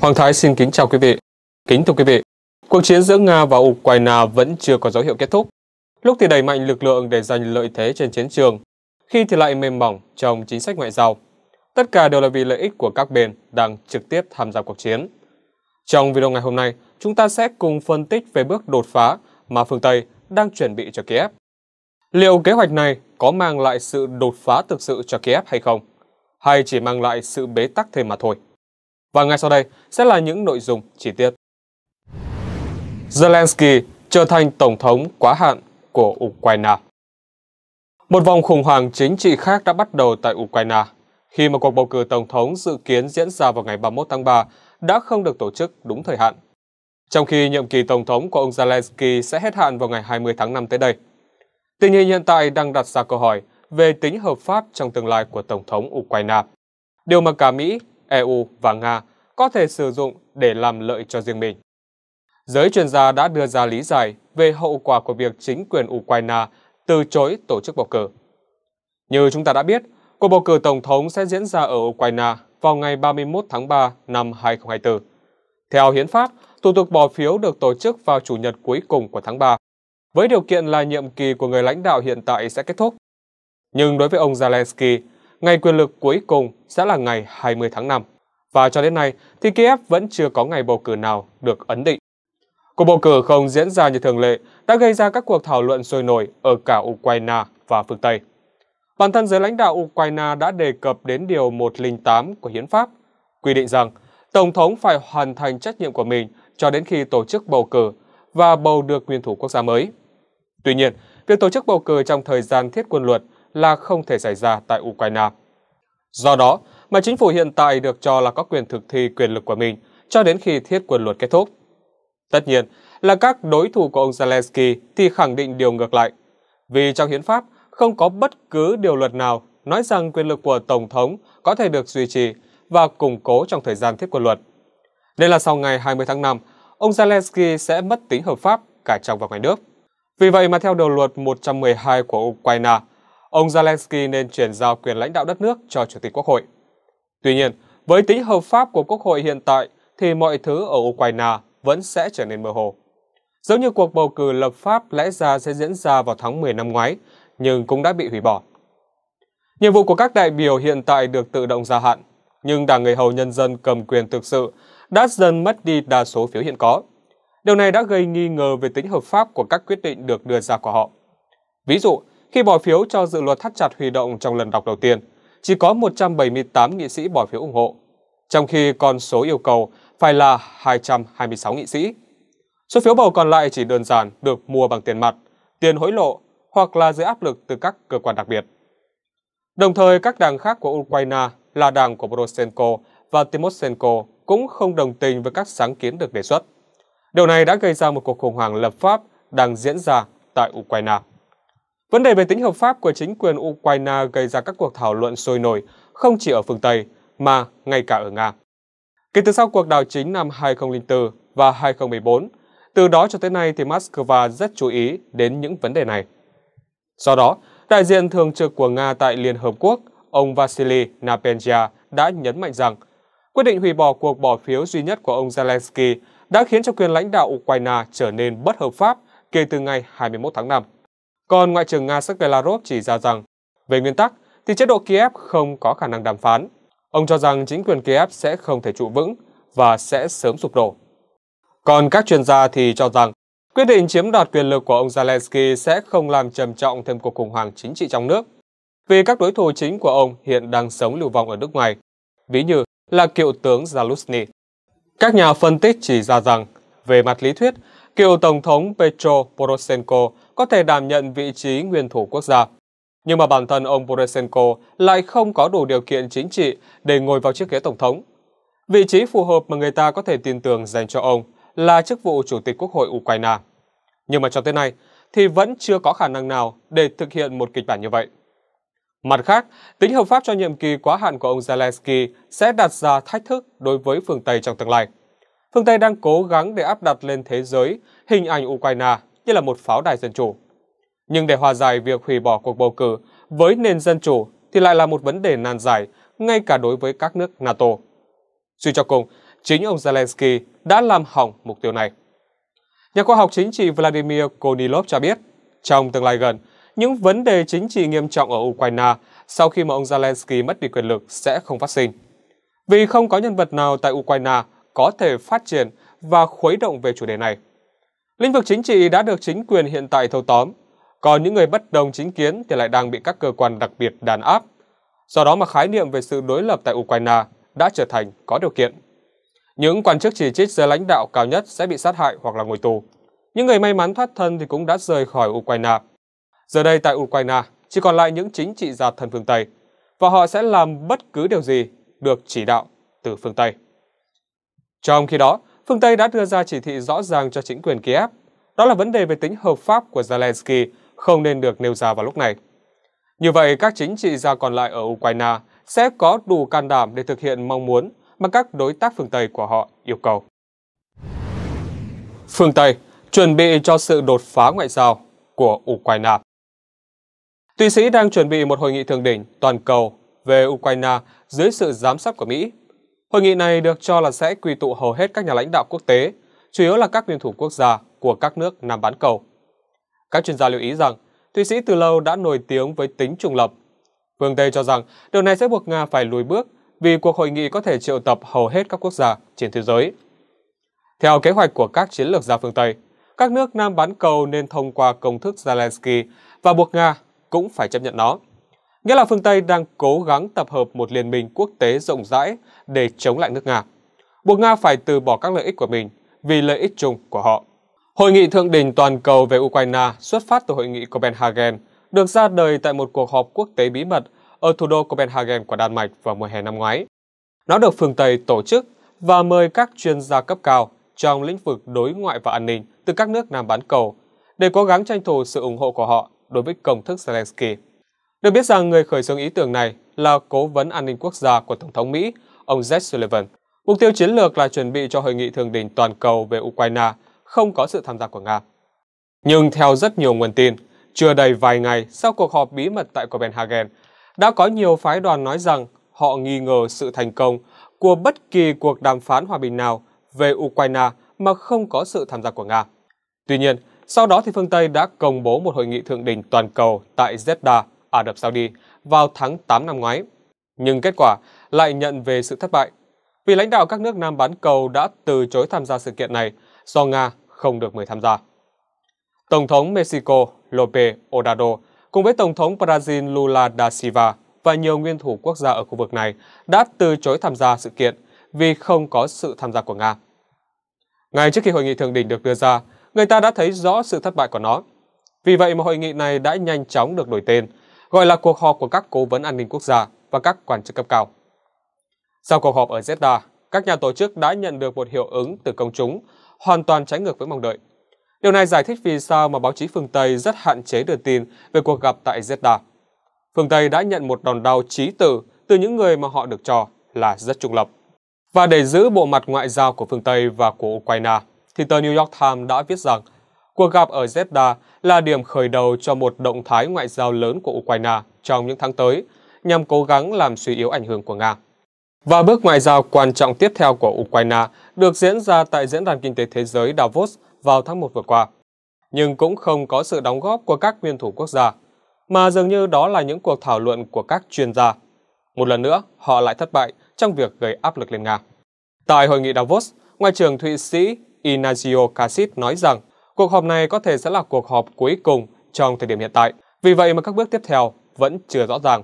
Hoàng Thái xin kính chào quý vị. Kính thưa quý vị, cuộc chiến giữa Nga và Ukraine vẫn chưa có dấu hiệu kết thúc. Lúc thì đẩy mạnh lực lượng để giành lợi thế trên chiến trường, khi thì lại mềm mỏng trong chính sách ngoại giao. Tất cả đều là vì lợi ích của các bên đang trực tiếp tham gia cuộc chiến. Trong video ngày hôm nay, chúng ta sẽ cùng phân tích về bước đột phá mà phương Tây đang chuẩn bị cho Kiev. Liệu kế hoạch này có mang lại sự đột phá thực sự cho Kiev hay không? Hay chỉ mang lại sự bế tắc thêm mà thôi? Và ngay sau đây sẽ là những nội dung chi tiết. Zelensky trở thành tổng thống quá hạn của Ukraine Một vòng khủng hoảng chính trị khác đã bắt đầu tại Ukraine khi mà cuộc bầu cử tổng thống dự kiến diễn ra vào ngày 31 tháng 3 đã không được tổ chức đúng thời hạn. Trong khi nhiệm kỳ tổng thống của ông Zelensky sẽ hết hạn vào ngày 20 tháng 5 tới đây. Tình hình hiện tại đang đặt ra câu hỏi về tính hợp pháp trong tương lai của tổng thống Ukraine. Điều mà cả Mỹ, EU và Nga có thể sử dụng để làm lợi cho riêng mình. Giới chuyên gia đã đưa ra lý giải về hậu quả của việc chính quyền Ukraine từ chối tổ chức bầu cử. Như chúng ta đã biết, cuộc bầu cử tổng thống sẽ diễn ra ở Ukraine vào ngày 31 tháng 3 năm 2024. Theo hiến pháp, thủ tục bỏ phiếu được tổ chức vào chủ nhật cuối cùng của tháng 3, với điều kiện là nhiệm kỳ của người lãnh đạo hiện tại sẽ kết thúc. Nhưng đối với ông Zelensky, ngày quyền lực cuối cùng sẽ là ngày 20 tháng 5. Và cho đến nay thì Kiev vẫn chưa có ngày bầu cử nào được ấn định. Cuộc bầu cử không diễn ra như thường lệ đã gây ra các cuộc thảo luận sôi nổi ở cả Ukraine và phương Tây. Bản thân giới lãnh đạo Ukraine đã đề cập đến Điều 108 của Hiến pháp, quy định rằng Tổng thống phải hoàn thành trách nhiệm của mình cho đến khi tổ chức bầu cử và bầu được nguyên thủ quốc gia mới. Tuy nhiên, việc tổ chức bầu cử trong thời gian thiết quân luật là không thể xảy ra tại Ukraine. Do đó, mà chính phủ hiện tại được cho là có quyền thực thi quyền lực của mình cho đến khi thiết quân luật kết thúc. Tất nhiên là các đối thủ của ông Zelensky thì khẳng định điều ngược lại, vì trong hiến pháp không có bất cứ điều luật nào nói rằng quyền lực của Tổng thống có thể được duy trì và củng cố trong thời gian thiết quân luật. Nên là sau ngày 20 tháng 5, ông Zelensky sẽ mất tính hợp pháp cả trong và ngoài nước. Vì vậy mà theo điều luật 112 của Ukraine, ông Zelensky nên chuyển giao quyền lãnh đạo đất nước cho Chủ tịch Quốc hội. Tuy nhiên, với tính hợp pháp của Quốc hội hiện tại thì mọi thứ ở Ukraine vẫn sẽ trở nên mơ hồ. Giống như cuộc bầu cử lập pháp lẽ ra sẽ diễn ra vào tháng 10 năm ngoái, nhưng cũng đã bị hủy bỏ. Nhiệm vụ của các đại biểu hiện tại được tự động gia hạn, nhưng Đảng Người Hầu Nhân dân cầm quyền thực sự đã dần mất đi đa số phiếu hiện có. Điều này đã gây nghi ngờ về tính hợp pháp của các quyết định được đưa ra của họ. Ví dụ, khi bỏ phiếu cho dự luật thắt chặt huy động trong lần đọc đầu tiên, chỉ có 178 nghị sĩ bỏ phiếu ủng hộ, trong khi con số yêu cầu phải là 226 nghị sĩ. Số phiếu bầu còn lại chỉ đơn giản được mua bằng tiền mặt, tiền hối lộ hoặc là dưới áp lực từ các cơ quan đặc biệt. Đồng thời, các đảng khác của Ukraine là đảng của Poroshenko và Timoshenko cũng không đồng tình với các sáng kiến được đề xuất. Điều này đã gây ra một cuộc khủng hoảng lập pháp đang diễn ra tại Ukraine. Vấn đề về tính hợp pháp của chính quyền Ukraine gây ra các cuộc thảo luận sôi nổi, không chỉ ở phương Tây, mà ngay cả ở Nga. Kể từ sau cuộc đảo chính năm 2004 và 2014, từ đó cho tới nay thì Moscow rất chú ý đến những vấn đề này. Do đó, đại diện thường trực của Nga tại Liên Hợp Quốc, ông Vasily Napenja đã nhấn mạnh rằng quyết định hủy bỏ cuộc bỏ phiếu duy nhất của ông Zelensky đã khiến cho quyền lãnh đạo Ukraine trở nên bất hợp pháp kể từ ngày 21 tháng 5. Còn Ngoại trưởng Nga Sergei Lavrov chỉ ra rằng, về nguyên tắc thì chế độ Kiev không có khả năng đàm phán. Ông cho rằng chính quyền Kiev sẽ không thể trụ vững và sẽ sớm sụp đổ. Còn các chuyên gia thì cho rằng, quyết định chiếm đoạt quyền lực của ông Zelensky sẽ không làm trầm trọng thêm cuộc khủng hoảng chính trị trong nước, vì các đối thủ chính của ông hiện đang sống lưu vong ở nước ngoài, ví như là cựu tướng Zaluzny. Các nhà phân tích chỉ ra rằng, về mặt lý thuyết, cựu Tổng thống Petro Poroshenko có thể đảm nhận vị trí nguyên thủ quốc gia. Nhưng mà bản thân ông Poroshenko lại không có đủ điều kiện chính trị để ngồi vào chiếc ghế tổng thống. Vị trí phù hợp mà người ta có thể tin tưởng dành cho ông là chức vụ Chủ tịch Quốc hội Ukraine. Nhưng mà cho tới nay thì vẫn chưa có khả năng nào để thực hiện một kịch bản như vậy. Mặt khác, tính hợp pháp cho nhiệm kỳ quá hạn của ông Zelensky sẽ đặt ra thách thức đối với phương Tây trong tương lai. Phương Tây đang cố gắng để áp đặt lên thế giới hình ảnh Ukraine như là một pháo đài dân chủ. Nhưng để hòa giải việc hủy bỏ cuộc bầu cử với nền dân chủ thì lại là một vấn đề nan giải ngay cả đối với các nước NATO. Suy cho cùng, chính ông Zelensky đã làm hỏng mục tiêu này. Nhà khoa học chính trị Vladimir Konilov cho biết, trong tương lai gần, những vấn đề chính trị nghiêm trọng ở Ukraine sau khi mà ông Zelensky mất đi quyền lực sẽ không phát sinh. Vì không có nhân vật nào tại Ukraine có thể phát triển và khuấy động về chủ đề này. Lĩnh vực chính trị đã được chính quyền hiện tại thâu tóm, còn những người bất đồng chính kiến thì lại đang bị các cơ quan đặc biệt đàn áp. Do đó mà khái niệm về sự đối lập tại Ukraine đã trở thành có điều kiện. Những quan chức chỉ trích giới lãnh đạo cao nhất sẽ bị sát hại hoặc là ngồi tù. Những người may mắn thoát thân thì cũng đã rời khỏi Ukraine. Giờ đây tại Ukraine chỉ còn lại những chính trị gia thân phương Tây và họ sẽ làm bất cứ điều gì được chỉ đạo từ phương Tây. Trong khi đó, phương Tây đã đưa ra chỉ thị rõ ràng cho chính quyền Kiev. Đó là vấn đề về tính hợp pháp của Zelensky không nên được nêu ra vào lúc này. Như vậy, các chính trị gia còn lại ở Ukraine sẽ có đủ can đảm để thực hiện mong muốn mà các đối tác phương Tây của họ yêu cầu. Phương Tây chuẩn bị cho sự đột phá ngoại giao của Ukraine Thụy Sĩ đang chuẩn bị một hội nghị thượng đỉnh toàn cầu về Ukraine dưới sự giám sát của Mỹ Hội nghị này được cho là sẽ quy tụ hầu hết các nhà lãnh đạo quốc tế, chủ yếu là các nguyên thủ quốc gia của các nước Nam bán cầu. Các chuyên gia lưu ý rằng, Thụy Sĩ từ lâu đã nổi tiếng với tính trung lập. Phương Tây cho rằng điều này sẽ buộc Nga phải lùi bước vì cuộc hội nghị có thể triệu tập hầu hết các quốc gia trên thế giới. Theo kế hoạch của các chiến lược gia phương Tây, các nước Nam bán cầu nên thông qua công thức Zelensky và buộc Nga cũng phải chấp nhận nó nghĩa là phương Tây đang cố gắng tập hợp một liên minh quốc tế rộng rãi để chống lại nước Nga, buộc Nga phải từ bỏ các lợi ích của mình vì lợi ích chung của họ. Hội nghị thượng đỉnh toàn cầu về Ukraine xuất phát từ hội nghị Copenhagen được ra đời tại một cuộc họp quốc tế bí mật ở thủ đô Copenhagen của Đan Mạch vào mùa hè năm ngoái. Nó được phương Tây tổ chức và mời các chuyên gia cấp cao trong lĩnh vực đối ngoại và an ninh từ các nước Nam bán cầu để cố gắng tranh thủ sự ủng hộ của họ đối với công thức Zelensky. Được biết rằng người khởi xướng ý tưởng này là cố vấn an ninh quốc gia của Tổng thống Mỹ, ông Jake Sullivan. Mục tiêu chiến lược là chuẩn bị cho hội nghị thượng đỉnh toàn cầu về Ukraine, không có sự tham gia của Nga. Nhưng theo rất nhiều nguồn tin, chưa đầy vài ngày sau cuộc họp bí mật tại Copenhagen, đã có nhiều phái đoàn nói rằng họ nghi ngờ sự thành công của bất kỳ cuộc đàm phán hòa bình nào về Ukraine mà không có sự tham gia của Nga. Tuy nhiên, sau đó thì phương Tây đã công bố một hội nghị thượng đỉnh toàn cầu tại Jeddah Ả Rập Saudi vào tháng 8 năm ngoái, nhưng kết quả lại nhận về sự thất bại vì lãnh đạo các nước Nam bán cầu đã từ chối tham gia sự kiện này do Nga không được mời tham gia. Tổng thống Mexico López Obrador cùng với Tổng thống Brazil Lula da Silva và nhiều nguyên thủ quốc gia ở khu vực này đã từ chối tham gia sự kiện vì không có sự tham gia của Nga. Ngay trước khi hội nghị thượng đỉnh được đưa ra, người ta đã thấy rõ sự thất bại của nó. Vì vậy mà hội nghị này đã nhanh chóng được đổi tên gọi là cuộc họp của các cố vấn an ninh quốc gia và các quan chức cấp cao. Sau cuộc họp ở Zeta, các nhà tổ chức đã nhận được một hiệu ứng từ công chúng hoàn toàn trái ngược với mong đợi. Điều này giải thích vì sao mà báo chí phương Tây rất hạn chế đưa tin về cuộc gặp tại Zeta. Phương Tây đã nhận một đòn đau chí tử từ những người mà họ được cho là rất trung lập. Và để giữ bộ mặt ngoại giao của phương Tây và của Ukraine, thì tờ New York Times đã viết rằng Cuộc gặp ở Zeta là điểm khởi đầu cho một động thái ngoại giao lớn của Ukraine trong những tháng tới, nhằm cố gắng làm suy yếu ảnh hưởng của Nga. Và bước ngoại giao quan trọng tiếp theo của Ukraine được diễn ra tại Diễn đàn Kinh tế Thế giới Davos vào tháng 1 vừa qua. Nhưng cũng không có sự đóng góp của các nguyên thủ quốc gia, mà dường như đó là những cuộc thảo luận của các chuyên gia. Một lần nữa, họ lại thất bại trong việc gây áp lực lên Nga. Tại hội nghị Davos, Ngoại trưởng Thụy Sĩ Inazio Kassit nói rằng Cuộc họp này có thể sẽ là cuộc họp cuối cùng trong thời điểm hiện tại, vì vậy mà các bước tiếp theo vẫn chưa rõ ràng.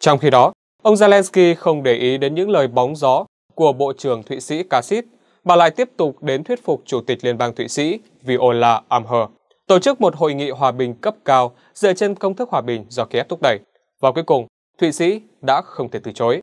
Trong khi đó, ông Zelensky không để ý đến những lời bóng gió của Bộ trưởng Thụy Sĩ Kassit mà lại tiếp tục đến thuyết phục Chủ tịch Liên bang Thụy Sĩ Viola Amher tổ chức một hội nghị hòa bình cấp cao dựa trên công thức hòa bình do Kiev thúc đẩy. Và cuối cùng, Thụy Sĩ đã không thể từ chối.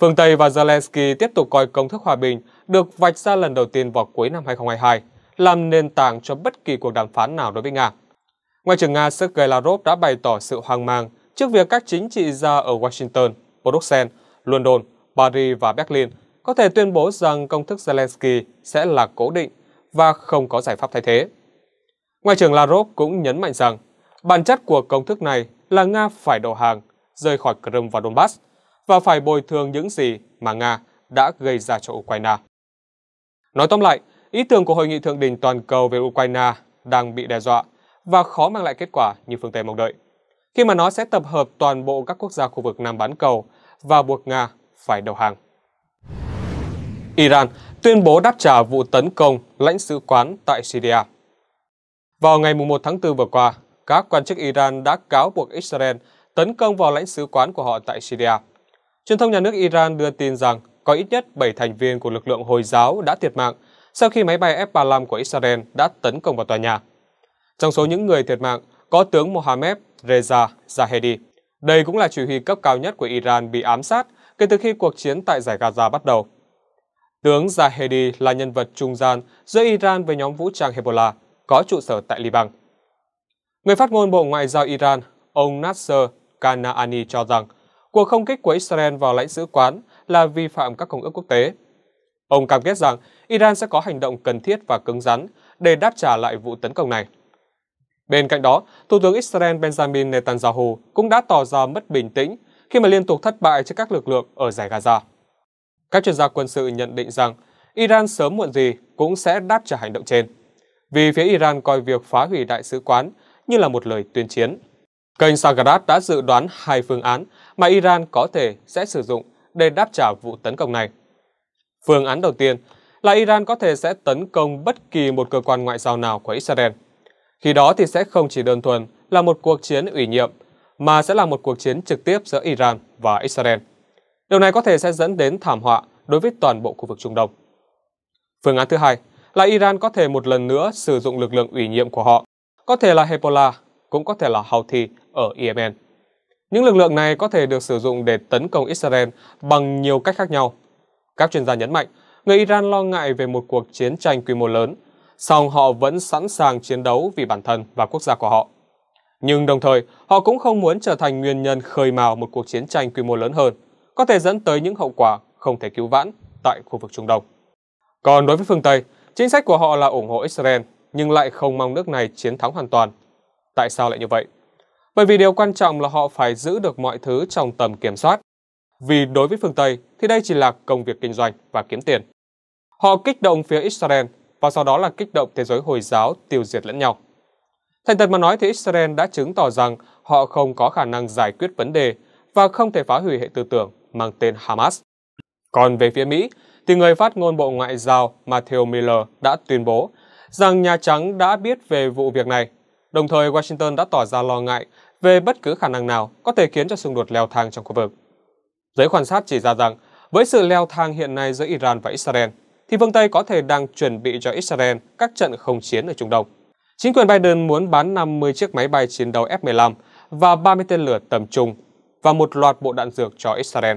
Phương Tây và Zelensky tiếp tục coi công thức hòa bình được vạch ra lần đầu tiên vào cuối năm 2022 làm nền tảng cho bất kỳ cuộc đàm phán nào đối với Nga. Ngoại trưởng Nga Sergei Lavrov đã bày tỏ sự hoang mang trước việc các chính trị gia ở Washington, Bruxelles, London, Paris và Berlin có thể tuyên bố rằng công thức Zelensky sẽ là cố định và không có giải pháp thay thế. Ngoại trưởng Lavrov cũng nhấn mạnh rằng bản chất của công thức này là Nga phải đầu hàng, rời khỏi Crimea và Donbass và phải bồi thường những gì mà Nga đã gây ra cho Ukraine. Nói tóm lại, Ý tưởng của hội nghị thượng đỉnh toàn cầu về Ukraine đang bị đe dọa và khó mang lại kết quả như phương Tây mong đợi, khi mà nó sẽ tập hợp toàn bộ các quốc gia khu vực Nam bán cầu và buộc Nga phải đầu hàng. Iran tuyên bố đáp trả vụ tấn công lãnh sứ quán tại Syria. Vào ngày 1 tháng 4 vừa qua, các quan chức Iran đã cáo buộc Israel tấn công vào lãnh sứ quán của họ tại Syria. Truyền thông nhà nước Iran đưa tin rằng có ít nhất 7 thành viên của lực lượng Hồi giáo đã thiệt mạng sau khi máy bay F-35 của Israel đã tấn công vào tòa nhà. Trong số những người thiệt mạng có tướng Mohammed Reza Zahedi. Đây cũng là chỉ huy cấp cao nhất của Iran bị ám sát kể từ khi cuộc chiến tại giải Gaza bắt đầu. Tướng Zahedi là nhân vật trung gian giữa Iran với nhóm vũ trang Hezbollah có trụ sở tại Liban. Người phát ngôn Bộ Ngoại giao Iran, ông Nasser Kanaani cho rằng cuộc không kích của Israel vào lãnh sứ quán là vi phạm các công ước quốc tế Ông cam kết rằng Iran sẽ có hành động cần thiết và cứng rắn để đáp trả lại vụ tấn công này. Bên cạnh đó, Thủ tướng Israel Benjamin Netanyahu cũng đã tỏ ra mất bình tĩnh khi mà liên tục thất bại trước các lực lượng ở giải Gaza. Các chuyên gia quân sự nhận định rằng Iran sớm muộn gì cũng sẽ đáp trả hành động trên, vì phía Iran coi việc phá hủy đại sứ quán như là một lời tuyên chiến. Kênh Sagarat đã dự đoán hai phương án mà Iran có thể sẽ sử dụng để đáp trả vụ tấn công này. Phương án đầu tiên là Iran có thể sẽ tấn công bất kỳ một cơ quan ngoại giao nào của Israel. Khi đó thì sẽ không chỉ đơn thuần là một cuộc chiến ủy nhiệm, mà sẽ là một cuộc chiến trực tiếp giữa Iran và Israel. Điều này có thể sẽ dẫn đến thảm họa đối với toàn bộ khu vực Trung Đông. Phương án thứ hai là Iran có thể một lần nữa sử dụng lực lượng ủy nhiệm của họ, có thể là Hezbollah, cũng có thể là Houthi ở Yemen. Những lực lượng này có thể được sử dụng để tấn công Israel bằng nhiều cách khác nhau các chuyên gia nhấn mạnh, người Iran lo ngại về một cuộc chiến tranh quy mô lớn, song họ vẫn sẵn sàng chiến đấu vì bản thân và quốc gia của họ. Nhưng đồng thời, họ cũng không muốn trở thành nguyên nhân khơi mào một cuộc chiến tranh quy mô lớn hơn, có thể dẫn tới những hậu quả không thể cứu vãn tại khu vực Trung Đông. Còn đối với phương Tây, chính sách của họ là ủng hộ Israel nhưng lại không mong nước này chiến thắng hoàn toàn. Tại sao lại như vậy? Bởi vì điều quan trọng là họ phải giữ được mọi thứ trong tầm kiểm soát, vì đối với phương Tây thì đây chỉ là công việc kinh doanh và kiếm tiền. Họ kích động phía Israel và sau đó là kích động thế giới Hồi giáo tiêu diệt lẫn nhau. Thành thật mà nói thì Israel đã chứng tỏ rằng họ không có khả năng giải quyết vấn đề và không thể phá hủy hệ tư tưởng mang tên Hamas. Còn về phía Mỹ, thì người phát ngôn Bộ Ngoại giao Matthew Miller đã tuyên bố rằng Nhà Trắng đã biết về vụ việc này. Đồng thời, Washington đã tỏ ra lo ngại về bất cứ khả năng nào có thể khiến cho xung đột leo thang trong khu vực. Giới quan sát chỉ ra rằng, với sự leo thang hiện nay giữa Iran và Israel, thì phương Tây có thể đang chuẩn bị cho Israel các trận không chiến ở Trung Đông. Chính quyền Biden muốn bán 50 chiếc máy bay chiến đấu F-15 và 30 tên lửa tầm trung và một loạt bộ đạn dược cho Israel.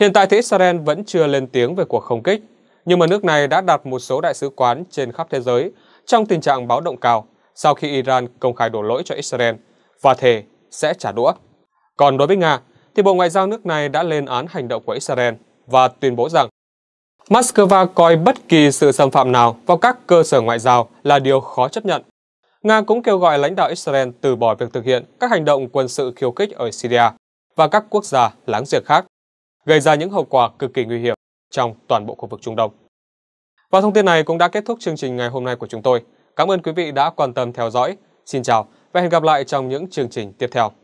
Hiện tại thì Israel vẫn chưa lên tiếng về cuộc không kích, nhưng mà nước này đã đặt một số đại sứ quán trên khắp thế giới trong tình trạng báo động cao sau khi Iran công khai đổ lỗi cho Israel và thề sẽ trả đũa. Còn đối với Nga, thì Bộ Ngoại giao nước này đã lên án hành động của Israel và tuyên bố rằng Moscow coi bất kỳ sự xâm phạm nào vào các cơ sở ngoại giao là điều khó chấp nhận. Nga cũng kêu gọi lãnh đạo Israel từ bỏ việc thực hiện các hành động quân sự khiêu khích ở Syria và các quốc gia láng giềng khác, gây ra những hậu quả cực kỳ nguy hiểm trong toàn bộ khu vực Trung Đông. Và thông tin này cũng đã kết thúc chương trình ngày hôm nay của chúng tôi. Cảm ơn quý vị đã quan tâm theo dõi. Xin chào và hẹn gặp lại trong những chương trình tiếp theo.